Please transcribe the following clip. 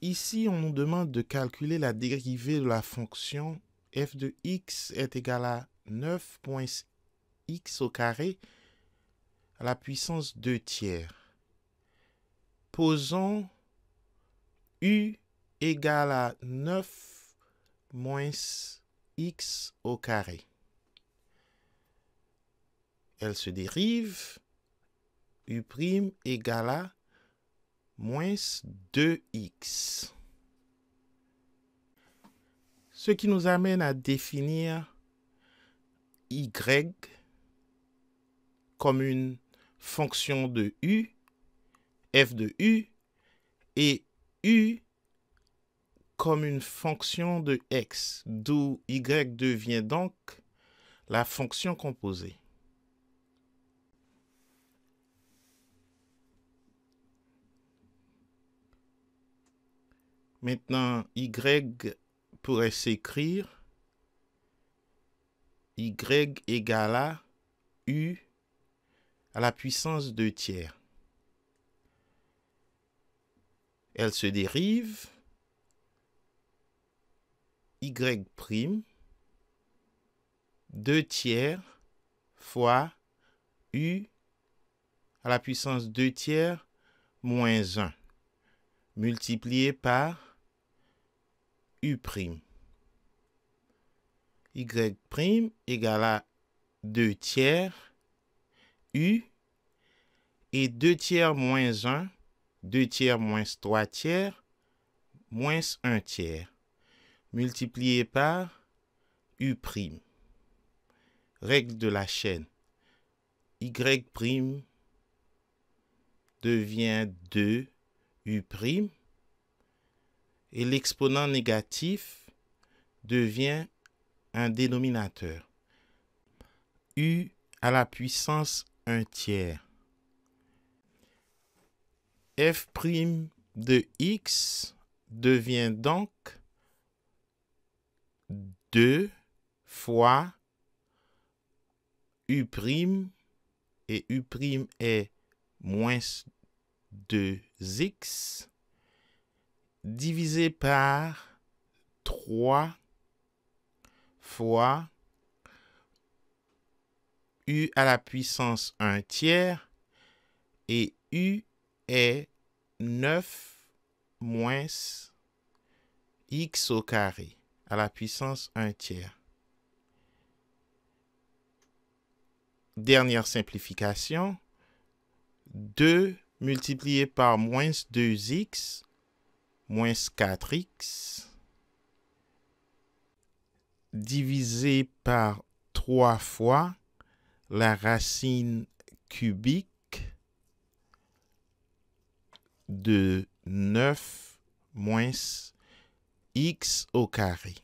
Ici, on nous demande de calculer la dérivée de la fonction f de x est égal à 9 x au carré à la puissance 2 tiers. Posons u égal à 9 moins x au carré. Elle se dérive, u' égale à moins 2x. Ce qui nous amène à définir y comme une fonction de u, f de u, et u comme une fonction de x, d'où y devient donc la fonction composée. Maintenant, y pourrait s'écrire y égale à u à la puissance de tiers. Elle se dérive y prime 2 tiers fois u à la puissance 2 tiers moins 1 multiplié par u prime. y prime égale à 2 tiers u et 2 tiers moins 1, 2 tiers moins 3 tiers, moins 1 tiers multiplié par U'. Règle de la chaîne. Y' prime devient 2 U'. prime Et l'exponent négatif devient un dénominateur. U à la puissance 1 tiers. F' prime de x devient donc 2 fois U' et U' est moins 2x divisé par 3 fois U à la puissance 1 tiers et U est 9 moins x au carré à la puissance 1 tiers. Dernière simplification, 2 multiplié par moins 2x moins 4x divisé par 3 fois la racine cubique de 9 moins x au carré.